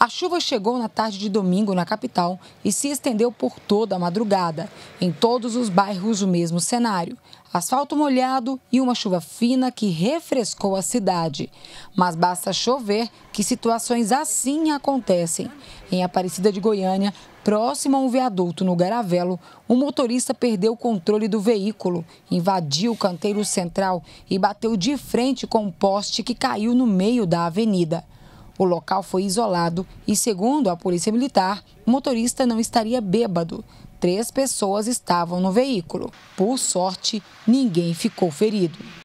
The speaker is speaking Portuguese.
A chuva chegou na tarde de domingo na capital e se estendeu por toda a madrugada. Em todos os bairros, o mesmo cenário: asfalto molhado e uma chuva fina que refrescou a cidade. Mas basta chover que situações assim acontecem. Em Aparecida de Goiânia, próximo a um viaduto no Garavelo, um motorista perdeu o controle do veículo, invadiu o canteiro central e bateu de frente com um poste que caiu no meio da avenida. O local foi isolado e, segundo a Polícia Militar, o motorista não estaria bêbado. Três pessoas estavam no veículo. Por sorte, ninguém ficou ferido.